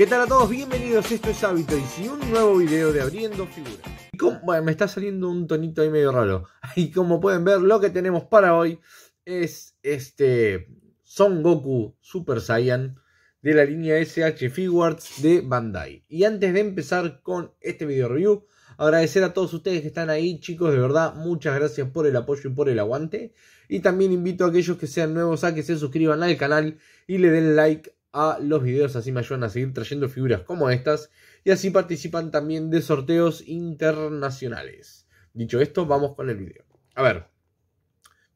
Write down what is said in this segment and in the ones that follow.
¿Qué tal a todos? Bienvenidos, esto es Hábito y si un nuevo video de Abriendo Figuras. bueno, me está saliendo un tonito ahí medio raro. Y como pueden ver, lo que tenemos para hoy es este Son Goku Super Saiyan de la línea SH Figuarts de Bandai. Y antes de empezar con este video review, agradecer a todos ustedes que están ahí, chicos, de verdad, muchas gracias por el apoyo y por el aguante. Y también invito a aquellos que sean nuevos a que se suscriban al canal y le den like a los videos, así me ayudan a seguir trayendo figuras como estas y así participan también de sorteos internacionales. Dicho esto, vamos con el video. A ver,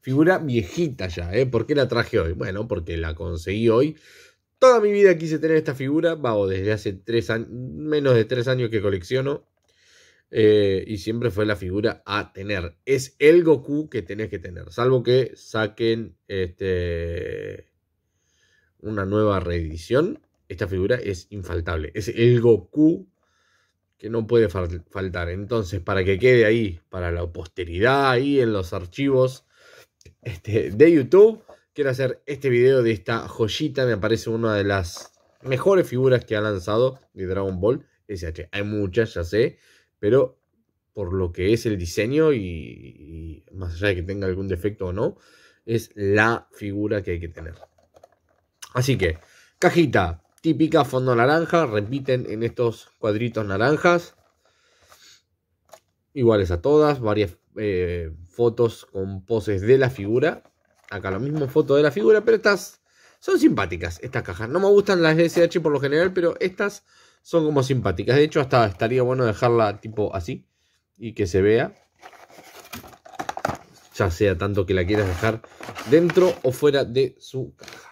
figura viejita ya, ¿eh? ¿Por qué la traje hoy? Bueno, porque la conseguí hoy. Toda mi vida quise tener esta figura, vago, desde hace tres años, menos de tres años que colecciono. Eh, y siempre fue la figura a tener. Es el Goku que tenés que tener. Salvo que saquen este, una nueva reedición, esta figura es infaltable. Es el Goku que no puede faltar. Entonces, para que quede ahí, para la posteridad, ahí en los archivos este, de YouTube, quiero hacer este video de esta joyita. Me parece una de las mejores figuras que ha lanzado de Dragon Ball SH. Hay muchas, ya sé, pero por lo que es el diseño y, y más allá de que tenga algún defecto o no, es la figura que hay que tener. Así que, cajita típica fondo naranja, repiten en estos cuadritos naranjas. Iguales a todas, varias eh, fotos con poses de la figura. Acá lo mismo, foto de la figura, pero estas son simpáticas, estas cajas. No me gustan las SH por lo general, pero estas son como simpáticas. De hecho, hasta estaría bueno dejarla tipo así y que se vea. Ya sea tanto que la quieras dejar dentro o fuera de su caja.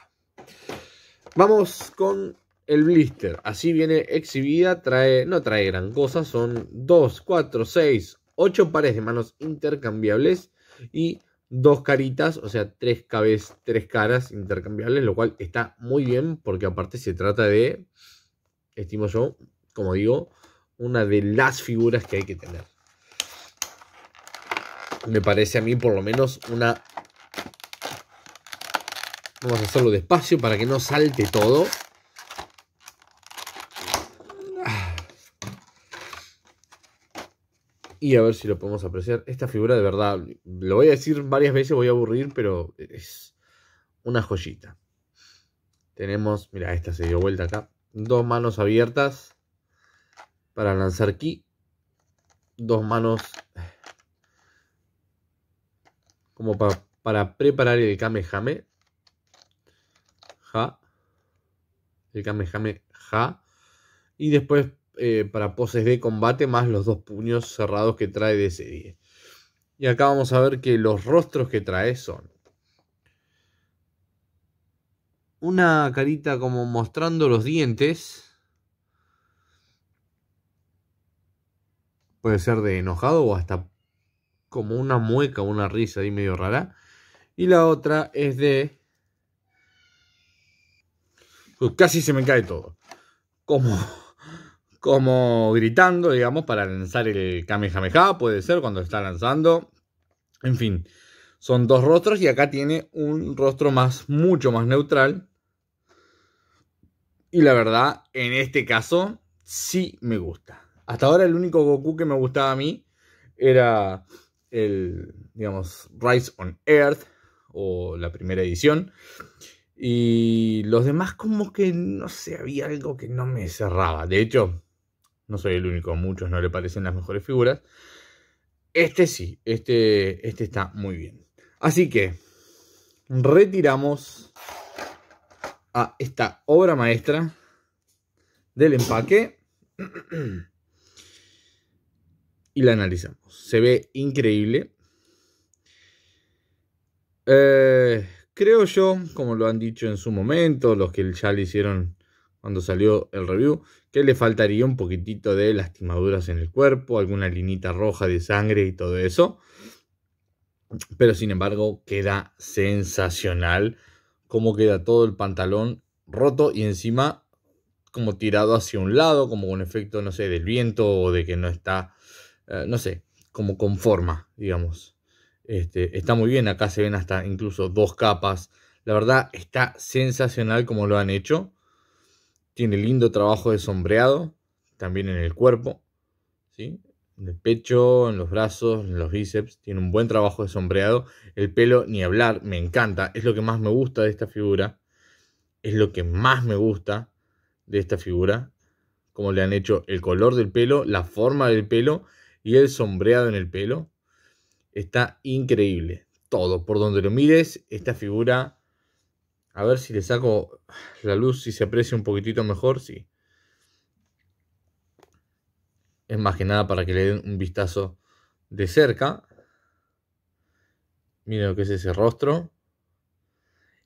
Vamos con el blister. Así viene exhibida. Trae, no trae gran cosa. Son 2, 4, 6, 8 pares de manos intercambiables y dos caritas, o sea, tres cabezas, tres caras intercambiables, lo cual está muy bien porque aparte se trata de, estimo yo, como digo, una de las figuras que hay que tener. Me parece a mí por lo menos una Vamos a hacerlo despacio para que no salte todo. Y a ver si lo podemos apreciar. Esta figura de verdad, lo voy a decir varias veces, voy a aburrir, pero es una joyita. Tenemos, mira, esta se dio vuelta acá. Dos manos abiertas para lanzar ki. Dos manos como para preparar el kamehame ja. El Kamehameha. Y después eh, para poses de combate más los dos puños cerrados que trae de serie. Y acá vamos a ver que los rostros que trae son una carita como mostrando los dientes. Puede ser de enojado o hasta como una mueca, una risa ahí medio rara. Y la otra es de casi se me cae todo. Como, como gritando, digamos, para lanzar el Kamehameha, puede ser cuando está lanzando. En fin, son dos rostros y acá tiene un rostro más, mucho más neutral. Y la verdad, en este caso, sí me gusta. Hasta ahora el único Goku que me gustaba a mí era el, digamos, Rise on Earth, o la primera edición. Y los demás como que, no sé, había algo que no me cerraba. De hecho, no soy el único, muchos no le parecen las mejores figuras. Este sí, este, este está muy bien. Así que retiramos a esta obra maestra del empaque y la analizamos. Se ve increíble. Eh, Creo yo, como lo han dicho en su momento, los que ya le hicieron cuando salió el review, que le faltaría un poquitito de lastimaduras en el cuerpo, alguna linita roja de sangre y todo eso. Pero sin embargo, queda sensacional cómo queda todo el pantalón roto y encima como tirado hacia un lado, como con efecto, no sé, del viento o de que no está, eh, no sé, como con forma, digamos. Este, está muy bien, acá se ven hasta incluso dos capas. La verdad está sensacional como lo han hecho. Tiene lindo trabajo de sombreado, también en el cuerpo, ¿sí? en el pecho, en los brazos, en los bíceps. Tiene un buen trabajo de sombreado. El pelo, ni hablar, me encanta. Es lo que más me gusta de esta figura. Es lo que más me gusta de esta figura. Como le han hecho el color del pelo, la forma del pelo y el sombreado en el pelo. Está increíble. Todo, por donde lo mires, esta figura... A ver si le saco la luz, si se aprecia un poquitito mejor, sí. Es más que nada para que le den un vistazo de cerca. Miren lo que es ese rostro.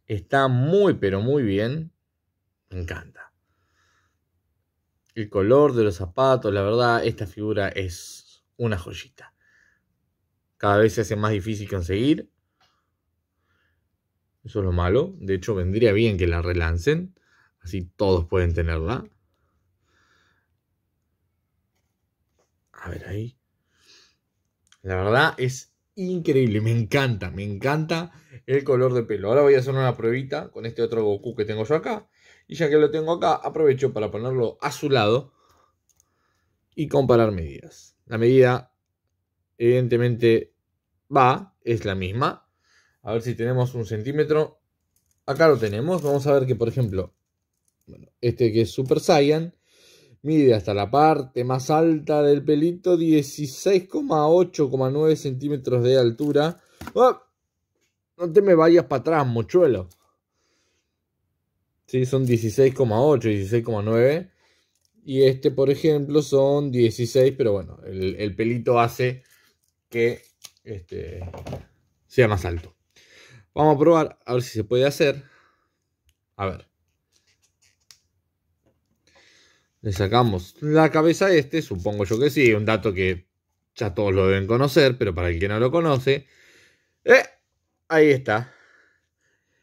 Está muy, pero muy bien. Me encanta. El color de los zapatos, la verdad, esta figura es una joyita. Cada vez se hace más difícil conseguir. Eso es lo malo. De hecho, vendría bien que la relancen. Así todos pueden tenerla. A ver ahí. La verdad es increíble. Me encanta, me encanta el color de pelo. Ahora voy a hacer una pruebita con este otro Goku que tengo yo acá. Y ya que lo tengo acá, aprovecho para ponerlo a su lado y comparar medidas. La medida evidentemente va, es la misma. A ver si tenemos un centímetro. Acá lo tenemos. Vamos a ver que, por ejemplo, este que es Super Saiyan, mide hasta la parte más alta del pelito 16,8,9 centímetros de altura. Ah, no te me vayas para atrás, mochuelo. Sí, son 16,8, 16,9. Y este, por ejemplo, son 16, pero bueno, el pelito hace que este, sea más alto. Vamos a probar a ver si se puede hacer. A ver. Le sacamos la cabeza a este, supongo yo que sí, un dato que ya todos lo deben conocer, pero para el que no lo conoce, eh, ahí está.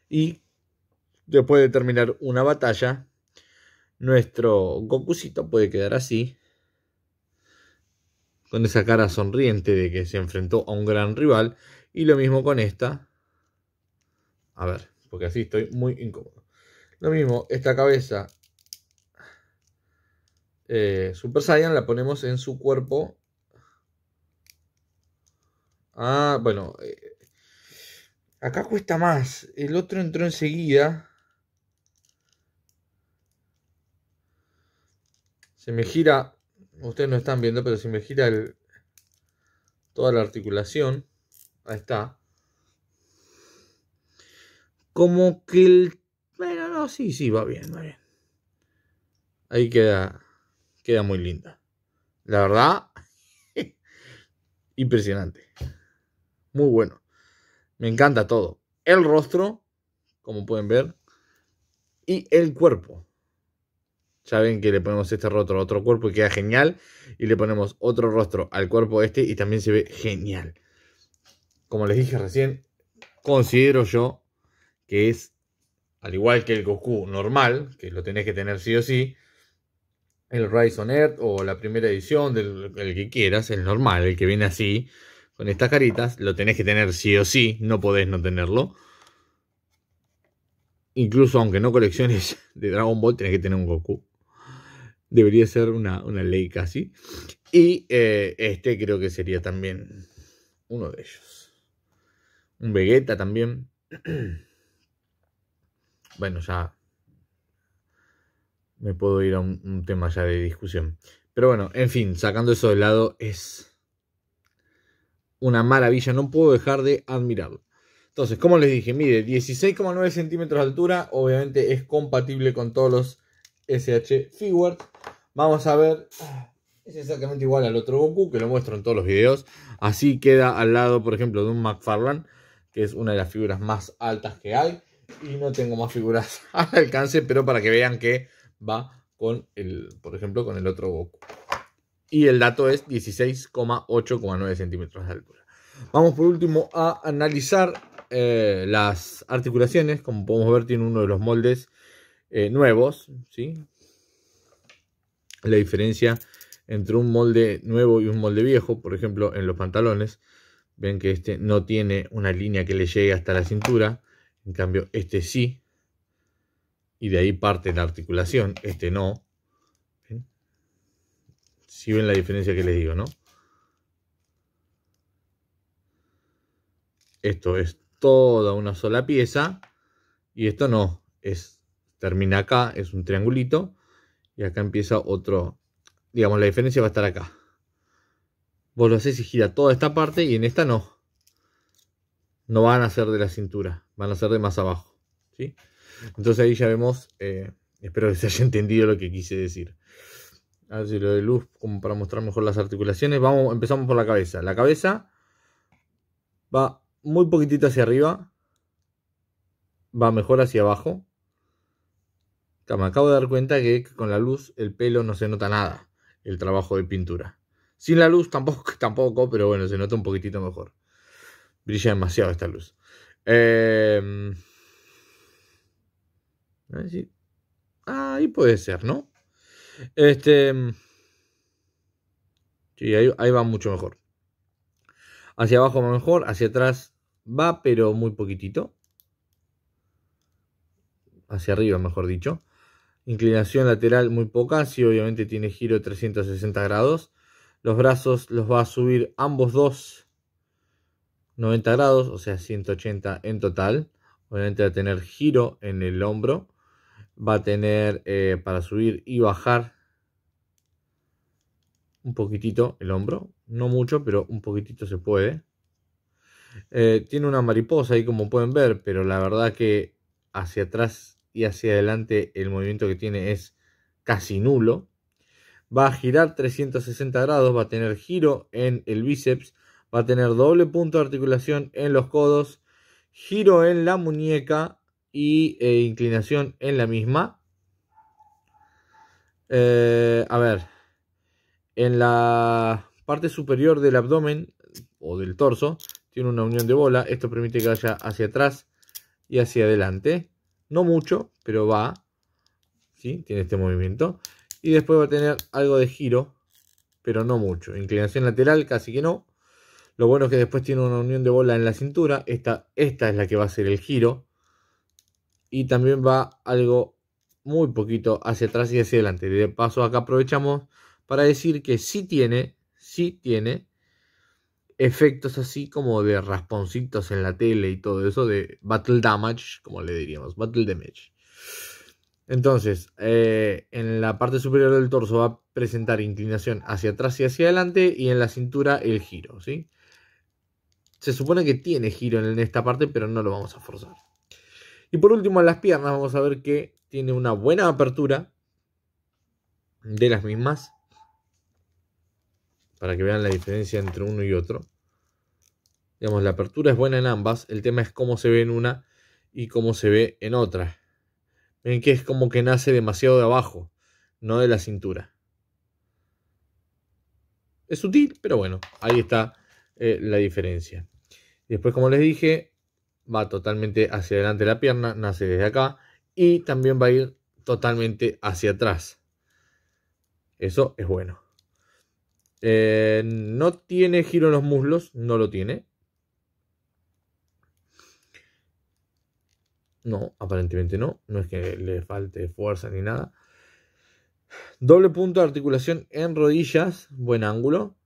Y después de terminar una batalla, nuestro Gokucito puede quedar así con esa cara sonriente de que se enfrentó a un gran rival. Y lo mismo con esta. A ver, porque así estoy muy incómodo. Lo mismo, esta cabeza eh, Super Saiyan la ponemos en su cuerpo. Ah, bueno. Eh, acá cuesta más. El otro entró enseguida. Se me gira Ustedes no están viendo, pero si me gira toda la articulación, ahí está. Como que el... Bueno, no, sí, sí, va bien, va bien. Ahí queda, queda muy linda. La verdad, impresionante. Muy bueno. Me encanta todo. El rostro, como pueden ver, y el cuerpo. Ya ven que le ponemos este rostro a otro cuerpo y queda genial. Y le ponemos otro rostro al cuerpo este y también se ve genial. Como les dije recién, considero yo que es, al igual que el Goku normal, que lo tenés que tener sí o sí, el Rise on Earth o la primera edición, del, el que quieras, el normal, el que viene así, con estas caritas, lo tenés que tener sí o sí, no podés no tenerlo. Incluso aunque no colecciones de Dragon Ball, tenés que tener un Goku debería ser una, ley casi. Y eh, este creo que sería también uno de ellos. Un Vegeta también. bueno, ya me puedo ir a un, tema ya de discusión. Pero bueno, en fin, sacando eso de lado, es una maravilla. No puedo dejar de admirarlo. Entonces, como les dije, mide 16,9 centímetros de altura. Obviamente es compatible con todos los SH figure Vamos a ver. Es exactamente igual al otro Goku que lo muestro en todos los videos. Así queda al lado, por ejemplo, de un McFarlane, que es una de las figuras más altas que hay. Y no tengo más figuras al alcance, pero para que vean que va con el, por ejemplo, con el otro Goku. Y el dato es 16,8,9 centímetros de altura. Vamos por último a analizar eh, las articulaciones. Como podemos ver, tiene uno de los moldes eh, nuevos, ¿sí? La diferencia entre un molde nuevo y un molde viejo, por ejemplo, en los pantalones, ven que este no tiene una línea que le llegue hasta la cintura, en cambio este sí, y de ahí parte la articulación, este no. Si ven la diferencia que les digo, ¿no? Esto es toda una sola pieza y esto no, es termina acá, es un triangulito, y acá empieza otro, digamos, la diferencia va a estar acá. Vos lo haces y gira toda esta parte y en esta no. No van a ser de la cintura, van a ser de más abajo. Entonces ahí ya vemos, eh, espero que se haya entendido lo que quise decir. A ver si lo de luz, como para mostrar mejor las articulaciones. Vamos, empezamos por la cabeza. La cabeza va muy poquitito hacia arriba, va mejor hacia abajo, me acabo de dar cuenta que con la luz el pelo no se nota nada, el trabajo de pintura. Sin la luz tampoco, tampoco pero bueno, se nota un poquitito mejor. Brilla demasiado esta luz. Em, ah, ahí puede ser, ¿no? Este... Em, sí, ahí, ahí va mucho mejor. Hacia abajo va mejor, hacia atrás va, pero muy poquitito. Hacia arriba, mejor dicho. Inclinación lateral muy poca, sí, obviamente tiene giro 360 grados. Los brazos los va a subir ambos dos 90 grados, o sea 180 en total. Obviamente va a tener giro en el hombro. Va a tener eh, para subir y bajar un poquitito el hombro. No mucho, pero un poquitito se puede. Eh, tiene una mariposa ahí como pueden ver, pero la verdad que hacia atrás y hacia adelante el movimiento que tiene es casi nulo. Va a girar 360 grados, va a tener giro en el bíceps, va a tener doble punto de articulación en los codos, giro en la muñeca y eh, inclinación en la misma. Eh, a ver, en la parte superior del abdomen o del torso tiene una unión de bola. Esto permite que vaya hacia atrás y hacia adelante no mucho, pero va. ¿sí? Tiene este movimiento. Y después va a tener algo de giro, pero no mucho. Inclinación lateral, casi que no. Lo bueno es que después tiene una unión de bola en la cintura. Esta, esta es la que va a ser el giro. Y también va algo muy poquito hacia atrás y hacia adelante. De paso acá aprovechamos para decir que sí tiene, sí tiene efectos así como de rasponcitos en la tele y todo eso de battle damage, como le diríamos, battle damage. Entonces, eh, en la parte superior del torso va a presentar inclinación hacia atrás y hacia adelante y en la cintura el giro, ¿sí? Se supone que tiene giro en esta parte, pero no lo vamos a forzar. Y por último, en las piernas vamos a ver que tiene una buena apertura de las mismas para que vean la diferencia entre uno y otro. Digamos, la apertura es buena en ambas, el tema es cómo se ve en una y cómo se ve en otra. Ven que es como que nace demasiado de abajo, no de la cintura. Es sutil, pero bueno, ahí está eh, la diferencia. Después, como les dije, va totalmente hacia adelante la pierna, nace desde acá y también va a ir totalmente hacia atrás. Eso es bueno. Eh, no tiene giro en los muslos, no lo tiene. No, aparentemente no. No es que le falte fuerza ni nada. Doble punto de articulación en rodillas. Buen ángulo.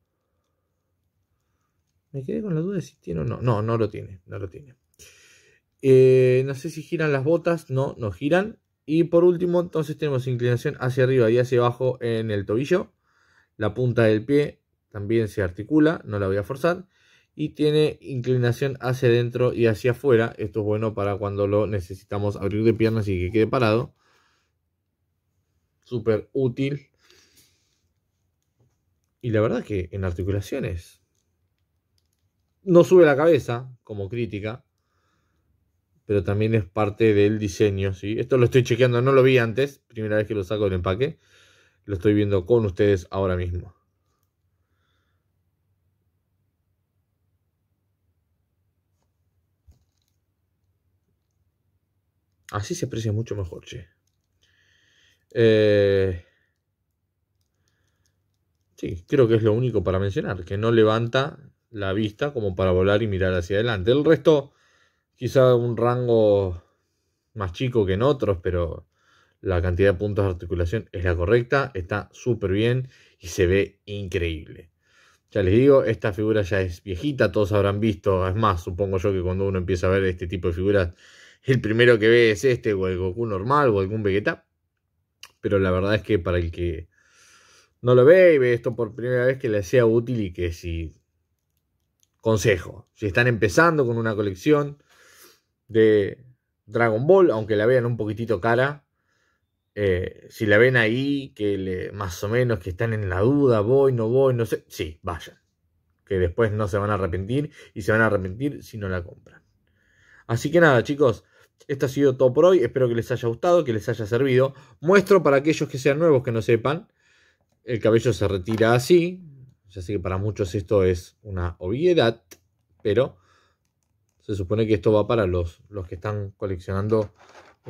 Me quedé con la duda de si tiene o no. No, no lo tiene. No lo tiene. Eh, no sé si giran las botas. No, no giran. Y por último, entonces tenemos inclinación hacia arriba y hacia abajo en el tobillo. La punta del pie también se articula, no la voy a forzar. Y tiene inclinación hacia adentro y hacia afuera. Esto es bueno para cuando lo necesitamos abrir de piernas y que quede parado. Súper útil. Y la verdad que en articulaciones no sube la cabeza como crítica, pero también es parte del diseño, ¿sí? Esto lo estoy chequeando, no lo vi antes, primera vez que lo saco del empaque lo estoy viendo con ustedes ahora mismo. Así se aprecia mucho mejor, che. Eh, sí, creo que es lo único para mencionar, que no levanta la vista como para volar y mirar hacia adelante. El resto, quizá un rango más chico que en otros, pero la cantidad de puntos de articulación es la correcta, está súper bien y se ve increíble. Ya les digo, esta figura ya es viejita, todos habrán visto, es más, supongo yo que cuando uno empieza a ver este tipo de figuras, el primero que ve es este, o el Goku normal, o algún Vegeta. Pero la verdad es que para el que no lo ve y ve esto por primera vez, que le sea útil y que si... Consejo, si están empezando con una colección de Dragon Ball, aunque la vean un poquitito cara, eh, si la ven ahí, que le, más o menos que están en la duda, voy, no voy, no sé, sí, vayan. Que después no se van a arrepentir y se van a arrepentir si no la compran. Así que nada, chicos, esto ha sido todo por hoy. Espero que les haya gustado, que les haya servido. Muestro para aquellos que sean nuevos que no sepan, el cabello se retira así. Ya sé que para muchos esto es una obviedad, pero se supone que esto va para los, los que están coleccionando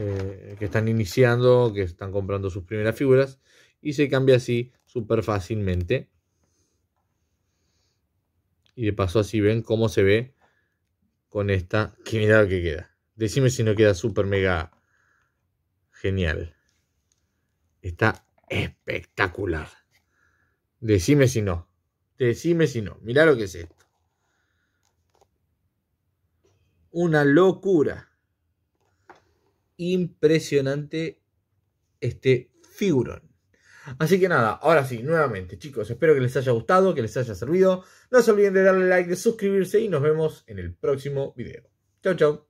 eh, que están iniciando, que están comprando sus primeras figuras y se cambia así súper fácilmente. Y de paso así ven cómo se ve con esta, que mirá lo que queda. Decime si no queda súper mega genial. Está espectacular. Decime si no. Decime si no. Mirá lo que es esto. Una locura impresionante este figurón. Así que nada, ahora sí, nuevamente chicos, espero que les haya gustado, que les haya servido. No se olviden de darle like, de suscribirse y nos vemos en el próximo video. Chau, chau.